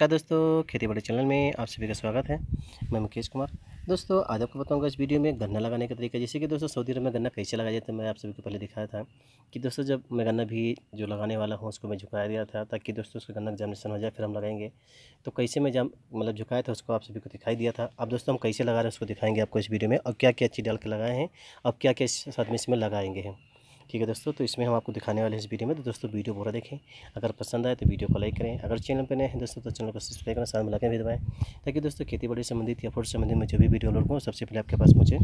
नमस्कार दोस्तों खेती बाड़ी चैनल में आप सभी का स्वागत है मैं मुकेश कुमार दोस्तों आज आपको बताऊंगा इस वीडियो में गन्ना लगाने का तरीका जैसे कि दोस्तों सऊदी अरब में गन्ना कैसे लगाया जाता है मैं आप सभी को पहले दिखाया था कि दोस्तों जब मैं गन्ना भी जो लगाने वाला हूँ उसको मैं झुकाया दिया था ताकि दोस्तों उसका गन्ना एग्जामिनेशन हो जाए फिर हम लगाएंगे तो कैसे मैं जम मतलब झुकाया था उसको आप सभी को दिखाई दिया था अब दोस्तों हम कैसे लगा रहे हैं उसको दिखाएंगे आपको इस वीडियो में और क्या क्या चीज़ डाल के लगाए हैं और क्या क्या साथ में इसमें लगाएंगे हम ठीक है दोस्तों तो इसमें हम आपको दिखाने वाले इस वीडियो में तो दोस्तों वीडियो पूरा देखें अगर पसंद आए तो वीडियो को लाइक करें अगर चैनल पर नए हैं दोस्तों तो चैनल को सब्सक्राइब करें साथ में भी दबाएँ ताकि दोस्तों खेती बाड़ी संबंधित या फूड संबंधित में जो भी वीडियो लोड करूँ सबसे पहले आपके पास पहुँचे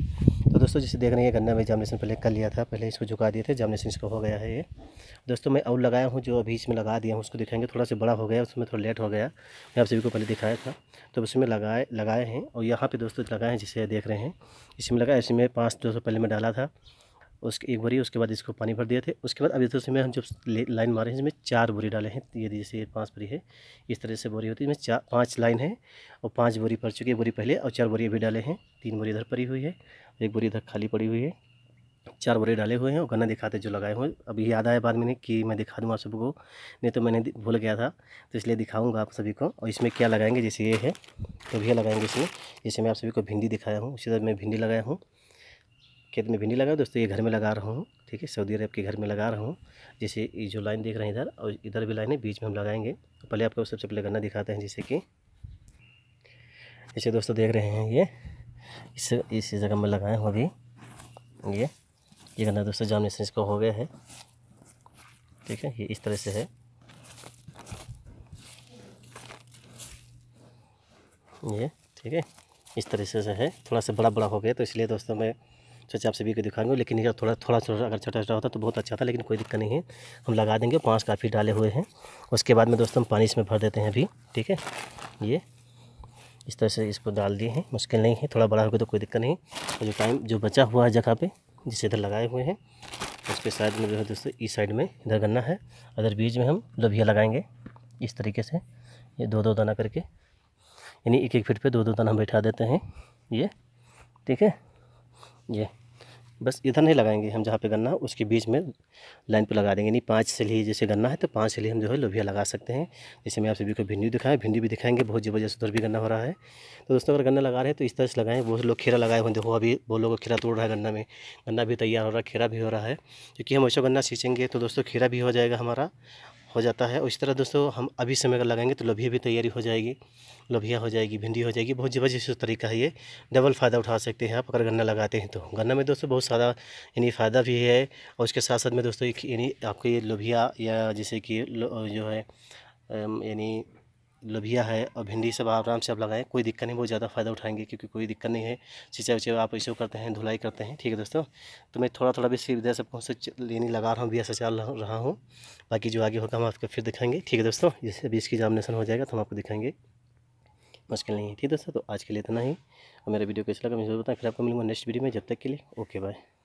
तो दोस्तों जैसे देख रहे हैं गन्ना में जामनेशन पहले कर लिया था पहले इसको झुका दिए थे जामनेशन इसका हो गया है ये दोस्तों मैं और लगाया हूँ जो अभी इसमें लगा दिया हूँ उसको दिखाएंगे थोड़ा सा बड़ा हो गया उसमें थोड़ा लेट हो गया मैं आप सभी को पहले दिखाया था तो उसमें लगाए लगाए हैं और यहाँ पर दोस्तों लगाए हैं जिसे देख रहे हैं इसमें लगाया इसमें पाँच दोस्तों पहले मैं डाला था उसके एक बोरी उसके बाद इसको पानी भर दिए थे उसके बाद अभी तो उसमें हम जब लाइन मारे हैं इसमें चार बोरी डाले हैं ये जैसे पाँच बोरी है इस तरह से बोरी होती है इसमें चार पाँच लाइन है और पाँच बोरी पड़ चुकी है बोरी पहले और चार बोरी अभी डाले हैं तीन बोरी इधर पड़ी हुई है एक बोरी इधर खाली पड़ी हुई है चार बोरे डाले हुए हैं और गन्ना दिखाते जो लगाए हुए अभी याद आया बाद में कि मैं दिखा दूँ आप सबको नहीं तो मैंने भूल गया था तो इसलिए दिखाऊंगा आप सभी को और इसमें क्या लगाएंगे जैसे ये है तो भैया लगाएंगे इसमें जैसे मैं आप सभी को भिंडी दिखाया हूँ उसी तरह मैं भिंडी लगाया हूँ खेत में भी नहीं लगा दोस्तों ये घर में लगा रहा हूँ ठीक है सऊदी अरब के घर में लगा रहा हूँ जैसे ये जो लाइन देख रहे हैं इधर और इधर भी लाइन है बीच में हम लगाएंगे तो पहले आपको सबसे पहले गन्ना दिखाते हैं जैसे कि जैसे दोस्तों देख रहे हैं ये इस इस जगह में लगाए हूँ अभी ये ये गन्ना दोस्तों से इसका हो गया है ठीक है ये इस तरह से है ये ठीक है इस तरह से है थोड़ा सा बड़ा बड़ा हो गया तो इसलिए दोस्तों मैं चाचा आप सभी को दिखाएंगे लेकिन ये थोड़ा थोड़ा छोटा अगर छोटा छोटा होता तो बहुत अच्छा था लेकिन कोई दिक्कत नहीं है हम लगा देंगे पाँच काफ़ी डाले हुए हैं उसके बाद में दोस्तों हम पानी इसमें भर देते हैं अभी ठीक है ये इस तरह से इसको डाल दिए हैं मुश्किल नहीं है थोड़ा बड़ा होगा तो कोई दिक्कत नहीं जो टाइम जो बचा हुआ है जगह पर जिसे इधर लगाए हुए हैं उसके साइड में जो है दोस्तों इस साइड में इधर गन्ना है अदर बीज में हम लोभिया लगाएंगे इस तरीके से ये दो दो दाना करके यानी एक एक फीट पे दो दो दाना हम बैठा देते हैं ये ठीक है ये बस इधर नहीं लगाएंगे हम जहाँ पे गन्ना उसके बीच में लाइन पे लगा देंगे नहीं पाँच से लिए जैसे गन्ना है तो पाँच से लिए हम जो है लोभिया लगा सकते हैं जैसे मैं आप सभी को भिंडी दिखाएं भिंडी भी दिखाएंगे बहुत ज़बरदस्त उधर भी गन्ना हो रहा है तो दोस्तों अगर गन्ना लगा रहे हैं तो इस तरह से लगाएं बहुत लोग खीरा लगाए हुए देखो अभी बहुत लोग खीरा तोड़ रहा है गन्ना में गन्ना भी तैयार हो रहा है खीरा भी हो रहा है क्योंकि हम ऐसा गन्ना सींचेंगे तो दोस्तों खीरा भी हो जाएगा हमारा हो जाता है और इसी तरह दोस्तों हम अभी समय का लगाएंगे तो लोभिया भी तैयारी हो जाएगी लोभिया हो जाएगी भिंडी हो जाएगी बहुत ज़बरदस्त तरीका है ये डबल फ़ायदा उठा सकते हैं आप अगर गन्ना लगाते हैं तो गन्ना में दोस्तों बहुत सारा यानी फ़ायदा भी है और उसके साथ साथ में दोस्तों यानी आपको ये लोभिया या जैसे कि जो है यानी लभिया है और भिंडी सब आराम से आप लगाएं कोई दिक्कत नहीं बहुत ज़्यादा फ़ायदा उठाएंगे क्योंकि कोई दिक्कत नहीं है सिंचाई उचाई आप ऐसे करते हैं धुलाई करते हैं ठीक है दोस्तों तो मैं थोड़ा थोड़ा भी सीधा सबको पहुँच लेने लगा रहा हूँ बिया से रहा हूँ बाकी जो आगे होगा हम आपको फिर दिखाएंगे ठीक है दोस्तों जैसे अभी इसकी एग्जामिनेशन हो जाएगा तो हम आपको दिखाएंगे मुश्किल नहीं है ठीक है दोस्तों तो आज के लिए इतना ही और मेरा वीडियो कैसे लगा मुझे बताएं फिर आपको मिलूंगा नेक्स्ट वीडियो में जब तक के लिए ओके बाय